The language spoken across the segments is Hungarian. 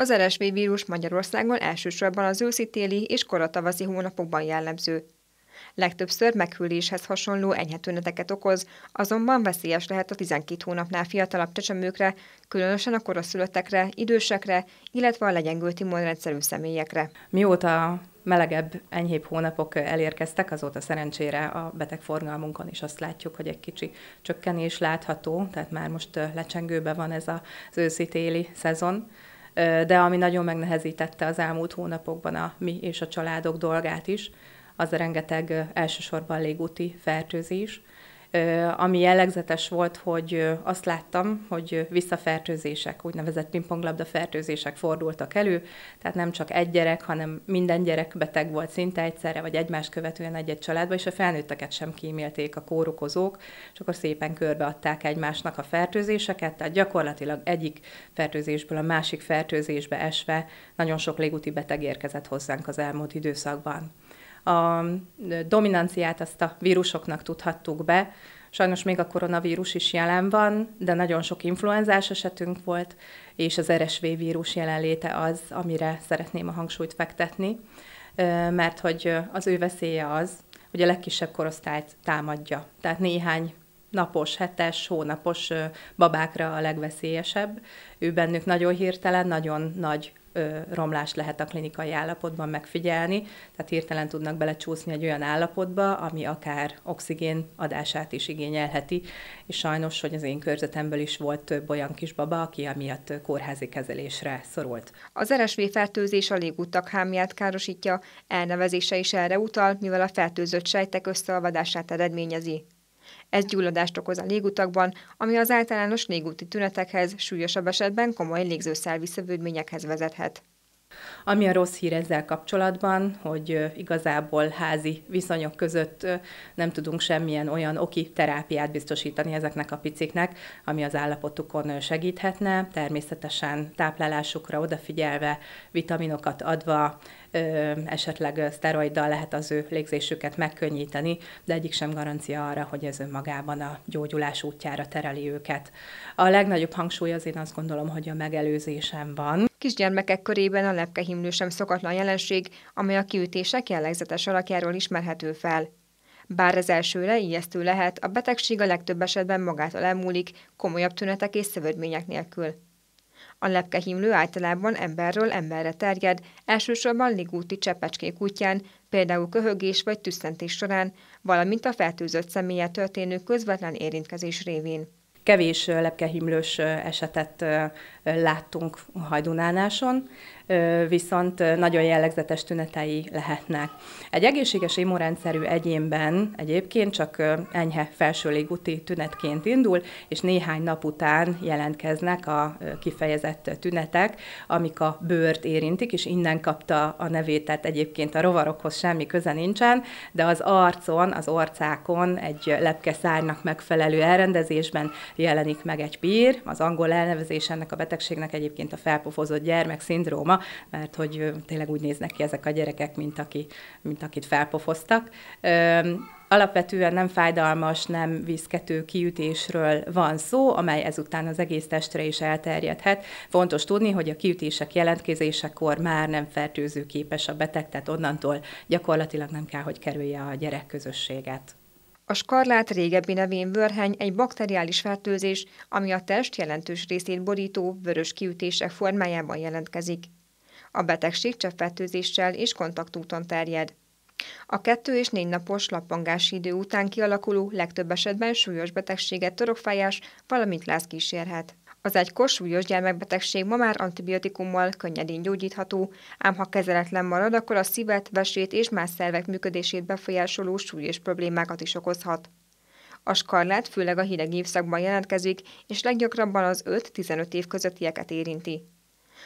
Az RSV vírus Magyarországon elsősorban az őszi-téli és koratavaszi hónapokban jellemző. Legtöbbször meghűléshez hasonló enyhetőneteket okoz, azonban veszélyes lehet a 12 hónapnál fiatalabb csecsemőkre, különösen a koraszülöttekre, idősekre, illetve a legyengült immunrendszerű személyekre. Mióta melegebb, enyhébb hónapok elérkeztek, azóta szerencsére a betegforgalmunkon is azt látjuk, hogy egy kicsi csökkenés látható, tehát már most lecsengőben van ez az őszi-téli szezon de ami nagyon megnehezítette az elmúlt hónapokban a mi és a családok dolgát is, az a rengeteg elsősorban légúti fertőzés, ami jellegzetes volt, hogy azt láttam, hogy visszafertőzések, úgynevezett pingponglabda fertőzések fordultak elő, tehát nem csak egy gyerek, hanem minden gyerek beteg volt szinte egyszerre, vagy egymást követően egy-egy családban, és a felnőtteket sem kímélték a kórokozók, és akkor szépen körbeadták egymásnak a fertőzéseket, tehát gyakorlatilag egyik fertőzésből a másik fertőzésbe esve nagyon sok légúti beteg érkezett hozzánk az elmúlt időszakban a dominanciát azt a vírusoknak tudhattuk be. Sajnos még a koronavírus is jelen van, de nagyon sok influenzás esetünk volt, és az RSV vírus jelenléte az, amire szeretném a hangsúlyt fektetni, mert hogy az ő veszélye az, hogy a legkisebb korosztályt támadja. Tehát néhány napos, hetes, hónapos babákra a legveszélyesebb. Ő bennük nagyon hirtelen, nagyon nagy romlást lehet a klinikai állapotban megfigyelni, tehát hirtelen tudnak belecsúszni egy olyan állapotba, ami akár oxigén adását is igényelheti, és sajnos, hogy az én körzetemből is volt több olyan kisbaba, aki amiatt kórházi kezelésre szorult. Az RSV fertőzés a légutak hámját károsítja, elnevezése is erre utal, mivel a fertőzött sejtek összeolvadását eredményezi. Ez gyulladást okoz a légutakban, ami az általános légúti tünetekhez, súlyosabb esetben komoly légzőszervi szövődményekhez vezethet. Ami a rossz hír ezzel kapcsolatban, hogy igazából házi viszonyok között nem tudunk semmilyen olyan oki terápiát biztosítani ezeknek a piciknek, ami az állapotukon segíthetne, természetesen táplálásukra odafigyelve, vitaminokat adva, esetleg szteroiddal lehet az ő légzésüket megkönnyíteni, de egyik sem garancia arra, hogy ez önmagában a gyógyulás útjára tereli őket. A legnagyobb hangsúly az én azt gondolom, hogy a megelőzésen van. Kisgyermekek körében a lepkehimlő sem szokatlan jelenség, amely a kiütések jellegzetes alakjáról ismerhető fel. Bár ez elsőre ijesztő lehet, a betegség a legtöbb esetben magától elmúlik, komolyabb tünetek és szövődmények nélkül. A lepkehímlő általában emberről emberre terjed, elsősorban ligúti csepecskék útján, például köhögés vagy tüsszentés során, valamint a fertőzött személye történő közvetlen érintkezés révén kevés lepkehimlős esetet láttunk hajdunánáson, viszont nagyon jellegzetes tünetei lehetnek. Egy egészséges immunrendszerű egyénben egyébként csak enyhe felső légúti tünetként indul, és néhány nap után jelentkeznek a kifejezett tünetek, amik a bőrt érintik, és innen kapta a nevét, tehát egyébként a rovarokhoz semmi köze nincsen, de az arcon, az orcákon egy lepke szárnak megfelelő elrendezésben jelenik meg egy pír, az angol elnevezés ennek a betegségnek egyébként a felpofozott gyermek szindróma, mert hogy tényleg úgy néznek ki ezek a gyerekek, mint, aki, mint akit felpofoztak. Alapvetően nem fájdalmas, nem viszkető kiütésről van szó, amely ezután az egész testre is elterjedhet. Fontos tudni, hogy a kiütések jelentkezésekor már nem fertőző képes a beteg, tehát onnantól gyakorlatilag nem kell, hogy kerülje a gyerek közösséget. A skarlát régebbi nevén vörheny egy bakteriális fertőzés, ami a test jelentős részét borító, vörös kiütések formájában jelentkezik. A betegség cseppfertőzéssel és kontaktúton terjed. A kettő és négy napos lappangási idő után kialakuló legtöbb esetben súlyos betegséget, torokfájás, valamint láz kísérhet. Az egy korsúlyos gyermekbetegség ma már antibiotikummal könnyedén gyógyítható, ám ha kezeletlen marad, akkor a szívet, vesét és más szervek működését befolyásoló súlyos problémákat is okozhat. A skarlát főleg a hideg évszakban jelentkezik, és leggyakrabban az 5-15 év közöttieket érinti.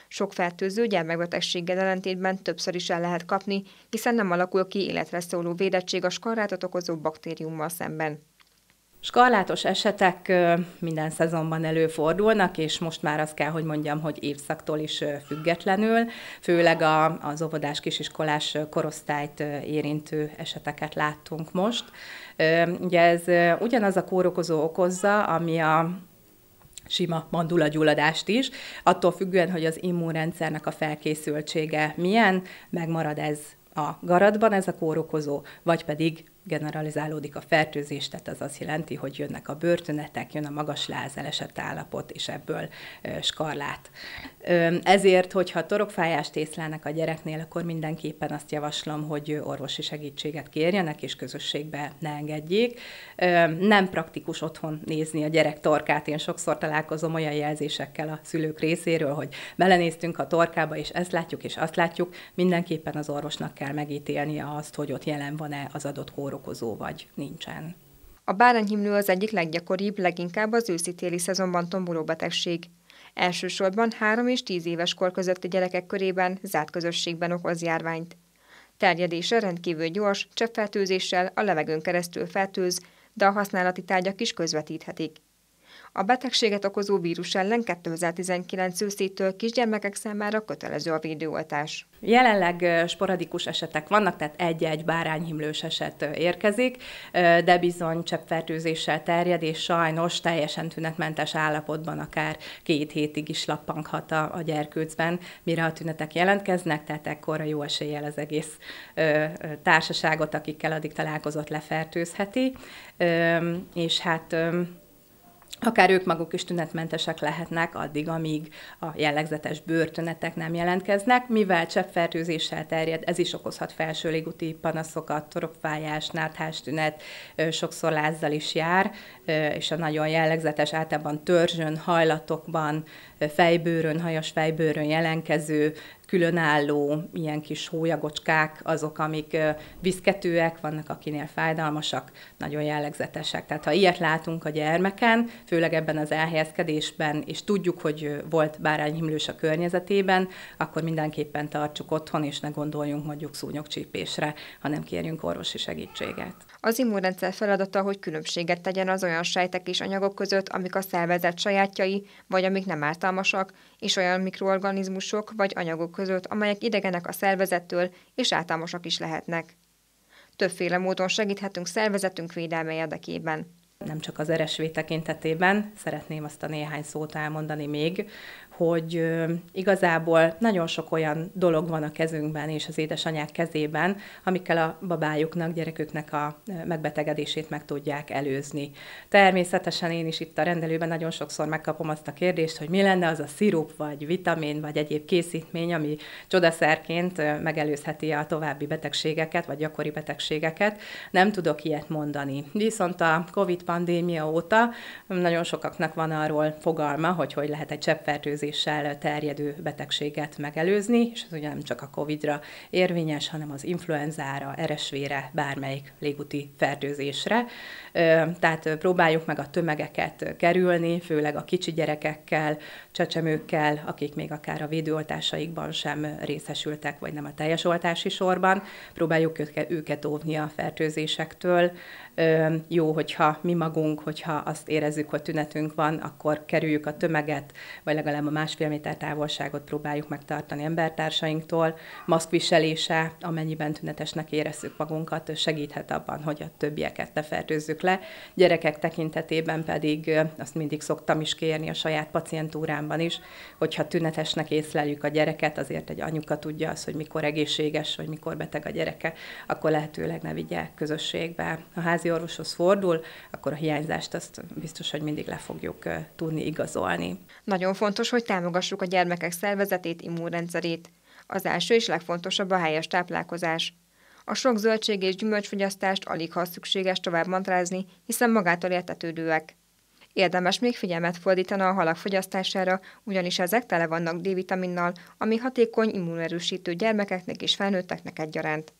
Sok fertőző gyermekbetegséggel ellentétben többször is el lehet kapni, hiszen nem alakul ki életre szóló védettség a skarlátot okozó baktériummal szemben. Skarlátos esetek minden szezonban előfordulnak, és most már azt kell, hogy mondjam, hogy évszaktól is függetlenül, főleg a, az óvodás kisiskolás korosztályt érintő eseteket láttunk most. Ugye ez ugyanaz a kórokozó okozza, ami a sima mandulagyulladást is, attól függően, hogy az immunrendszernek a felkészültsége milyen, megmarad ez a garatban ez a kórokozó, vagy pedig generalizálódik a fertőzés, tehát az azt jelenti, hogy jönnek a bőrtünetek, jön a magas láz, állapot, és ebből skarlát. Ezért, hogyha torokfájást észlelnek a gyereknél, akkor mindenképpen azt javaslom, hogy orvosi segítséget kérjenek, és közösségbe ne engedjék. Nem praktikus otthon nézni a gyerek torkát. Én sokszor találkozom olyan jelzésekkel a szülők részéről, hogy belenéztünk a torkába, és ezt látjuk, és azt látjuk. Mindenképpen az orvosnak kell megítélnie azt, hogy ott jelen van-e az adott kór kórokozó vagy nincsen. A bárányhimlő az egyik leggyakoribb, leginkább az őszi-téli szezonban tomboló betegség. Elsősorban 3 és 10 éves kor közötti gyerekek körében zárt közösségben okoz járványt. Terjedése rendkívül gyors, cseppfertőzéssel, a levegőn keresztül fertőz, de a használati tárgyak is közvetíthetik. A betegséget okozó vírus ellen 2019 őszétől kisgyermekek számára kötelező a védőoltás. Jelenleg sporadikus esetek vannak, tehát egy-egy bárányhimlős eset érkezik, de bizony cseppfertőzéssel terjed, és sajnos teljesen tünetmentes állapotban akár két hétig is lappanghat a, a gyerkőcben, mire a tünetek jelentkeznek, tehát ekkor a jó eséllyel az egész ö, társaságot, akikkel addig találkozott, lefertőzheti. Ö, és hát ö, akár ők maguk is tünetmentesek lehetnek addig, amíg a jellegzetes bőrtünetek nem jelentkeznek, mivel cseppfertőzéssel terjed, ez is okozhat felső légúti panaszokat, torokfájás, náthástünet, sokszor lázzal is jár, és a nagyon jellegzetes, általában törzsön, hajlatokban, fejbőrön, hajas fejbőrön jelenkező különálló ilyen kis hólyagocskák, azok, amik viszketőek, vannak akinél fájdalmasak, nagyon jellegzetesek. Tehát ha ilyet látunk a gyermeken, főleg ebben az elhelyezkedésben, és tudjuk, hogy volt bárányhimlős a környezetében, akkor mindenképpen tartsuk otthon, és ne gondoljunk mondjuk szúnyogcsípésre, hanem kérjünk orvosi segítséget. Az immunrendszer feladata, hogy különbséget tegyen az olyan sejtek és anyagok között, amik a szervezet sajátjai, vagy amik nem ártalmasak, és olyan mikroorganizmusok vagy anyagok között, amelyek idegenek a szervezettől és ártalmasak is lehetnek. Többféle módon segíthetünk szervezetünk védelme érdekében nem csak az eresvé tekintetében, szeretném azt a néhány szót elmondani még, hogy igazából nagyon sok olyan dolog van a kezünkben és az édesanyák kezében, amikkel a babájuknak, gyereküknek a megbetegedését meg tudják előzni. Természetesen én is itt a rendelőben nagyon sokszor megkapom azt a kérdést, hogy mi lenne az a szirup, vagy vitamin, vagy egyéb készítmény, ami csodaszerként megelőzheti a további betegségeket, vagy gyakori betegségeket. Nem tudok ilyet mondani. Viszont a COVID pandémia óta nagyon sokaknak van arról fogalma, hogy hogy lehet egy cseppfertőzés fertőzéssel terjedő betegséget megelőzni, és ez ugye nem csak a COVID-ra érvényes, hanem az influenzára, eresvére, bármelyik légúti fertőzésre. Tehát próbáljuk meg a tömegeket kerülni, főleg a kicsi gyerekekkel, csecsemőkkel, akik még akár a védőoltásaikban sem részesültek, vagy nem a teljes oltási sorban. Próbáljuk őket óvni a fertőzésektől, jó, hogyha mi magunk, hogyha azt érezzük, hogy tünetünk van, akkor kerüljük a tömeget, vagy legalább a másfél méter távolságot próbáljuk megtartani embertársainktól. Maszkviselése, amennyiben tünetesnek érezzük magunkat, segíthet abban, hogy a többieket ne fertőzzük le. Gyerekek tekintetében pedig azt mindig szoktam is kérni a saját pacientúrámban is, hogyha tünetesnek észleljük a gyereket, azért egy anyuka tudja azt, hogy mikor egészséges, vagy mikor beteg a gyereke, akkor lehetőleg ne vigye közösségbe a ház házi orvoshoz fordul, akkor a hiányzást azt biztos, hogy mindig le fogjuk tudni igazolni. Nagyon fontos, hogy támogassuk a gyermekek szervezetét, immunrendszerét. Az első és legfontosabb a helyes táplálkozás. A sok zöldség és gyümölcsfogyasztást alig ha szükséges tovább mantrázni, hiszen magától értetődőek. Érdemes még figyelmet fordítani a halak fogyasztására, ugyanis ezek tele vannak D-vitaminnal, ami hatékony immunerősítő gyermekeknek és felnőtteknek egyaránt.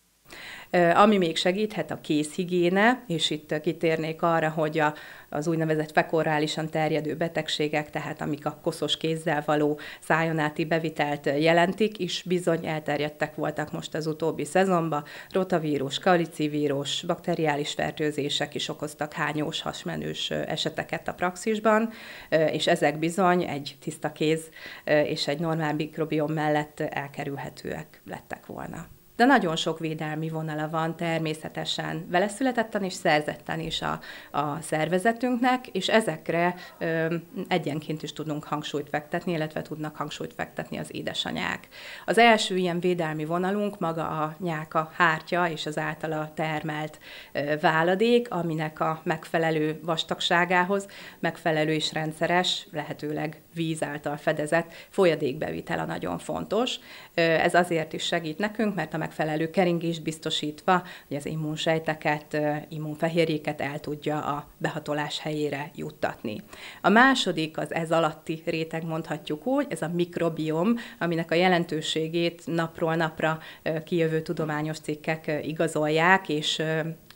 Ami még segíthet, a készhigiéne, és itt kitérnék arra, hogy a, az úgynevezett fekorálisan terjedő betegségek, tehát amik a koszos kézzel való szájonáti bevitelt jelentik, is bizony elterjedtek voltak most az utóbbi szezonban. Rotavírus, kalicivírus, bakteriális fertőzések is okoztak hányós, hasmenős eseteket a praxisban, és ezek bizony egy tiszta kéz és egy normál mikrobiom mellett elkerülhetőek lettek volna de nagyon sok védelmi vonala van természetesen veleszületetten és szerzetten is a, a szervezetünknek, és ezekre ö, egyenként is tudunk hangsúlyt fektetni, illetve tudnak hangsúlyt fektetni az édesanyák. Az első ilyen védelmi vonalunk maga a nyáka hártya és az általa termelt ö, váladék, aminek a megfelelő vastagságához megfelelő és rendszeres, lehetőleg víz által fedezett folyadékbevitel a nagyon fontos. Ö, ez azért is segít nekünk, mert a meg megfelelő keringést biztosítva, hogy az immunsejteket, immunfehérjéket el tudja a behatolás helyére juttatni. A második, az ez alatti réteg mondhatjuk úgy, ez a mikrobiom, aminek a jelentőségét napról napra kijövő tudományos cikkek igazolják, és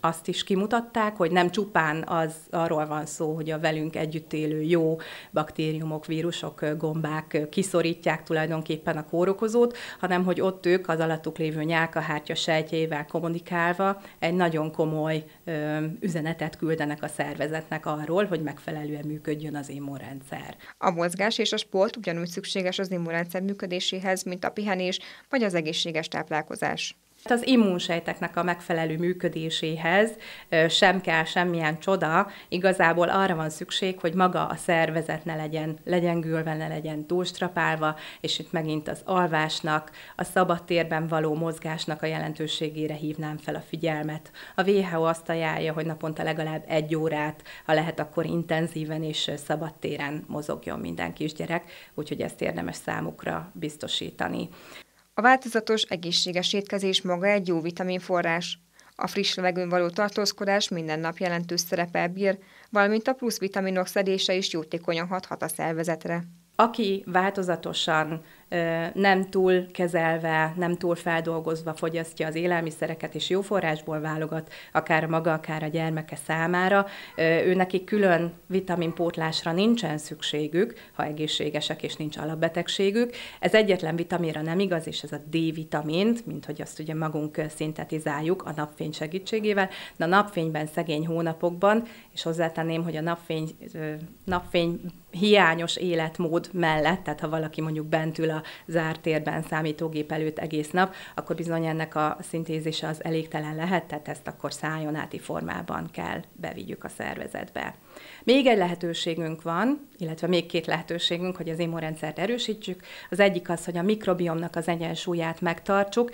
azt is kimutatták, hogy nem csupán az arról van szó, hogy a velünk együtt élő jó baktériumok, vírusok, gombák kiszorítják tulajdonképpen a kórokozót, hanem hogy ott ők az alattuk lévő nyálkahártya sejtjeivel kommunikálva egy nagyon komoly ö, üzenetet küldenek a szervezetnek arról, hogy megfelelően működjön az immunrendszer. A mozgás és a sport ugyanúgy szükséges az immunrendszer működéséhez, mint a pihenés vagy az egészséges táplálkozás. Hát az immunsejteknek a megfelelő működéséhez sem kell semmilyen csoda, igazából arra van szükség, hogy maga a szervezet ne legyen, legyen ne legyen túlstrapálva, és itt megint az alvásnak, a szabadtérben való mozgásnak a jelentőségére hívnám fel a figyelmet. A WHO azt ajánlja, hogy naponta legalább egy órát, ha lehet, akkor intenzíven és szabadtéren mozogjon minden kisgyerek, úgyhogy ezt érdemes számukra biztosítani. A változatos, egészséges étkezés maga egy jó vitaminforrás. A friss levegőn való tartózkodás minden nap jelentős szerepe bír, valamint a plusz vitaminok szedése is jótékonyan hathat a szervezetre. Aki változatosan nem túl kezelve, nem túl feldolgozva fogyasztja az élelmiszereket, és jó forrásból válogat, akár maga, akár a gyermeke számára. Ő neki külön vitaminpótlásra nincsen szükségük, ha egészségesek és nincs alapbetegségük. Ez egyetlen vitaminra nem igaz, és ez a D-vitamint, mint hogy azt ugye magunk szintetizáljuk a napfény segítségével, Na a napfényben szegény hónapokban, és hozzátenném, hogy a napfény, napfény hiányos életmód mellett, tehát ha valaki mondjuk bent ül a a zárt térben számítógép előtt egész nap, akkor bizony ennek a szintézise az elégtelen lehet, tehát ezt akkor szájonáti formában kell bevigyük a szervezetbe. Még egy lehetőségünk van, illetve még két lehetőségünk, hogy az immunrendszert erősítsük. Az egyik az, hogy a mikrobiomnak az egyensúlyát megtartsuk,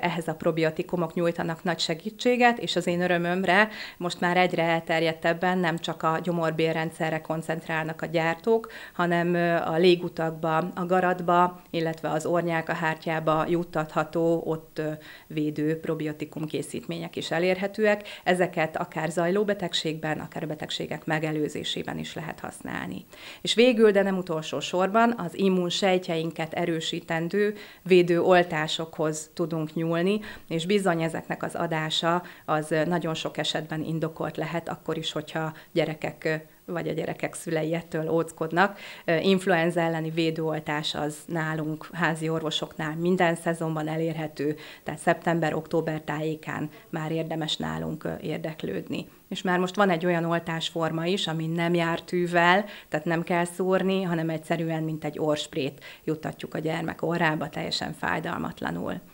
ehhez a probiotikumok nyújtanak nagy segítséget, és az én örömömre most már egyre elterjedtebben nem csak a gyomorbélrendszerre koncentrálnak a gyártók, hanem a légutakba, a garatba, illetve az ornyák a hártyába juttatható, ott védő probiotikum készítmények is elérhetőek. Ezeket akár zajló betegségben, akár a betegségek tünetek megelőzésében is lehet használni. És végül, de nem utolsó sorban, az immunsejtjeinket erősítendő védőoltásokhoz tudunk nyúlni, és bizony ezeknek az adása az nagyon sok esetben indokolt lehet, akkor is, hogyha gyerekek vagy a gyerekek szülei ettől óckodnak. Influenza elleni védőoltás az nálunk házi orvosoknál minden szezonban elérhető, tehát szeptember-október tájékán már érdemes nálunk érdeklődni. És már most van egy olyan oltásforma is, ami nem jár tűvel, tehát nem kell szúrni, hanem egyszerűen, mint egy orsprét juttatjuk a gyermek orrába teljesen fájdalmatlanul.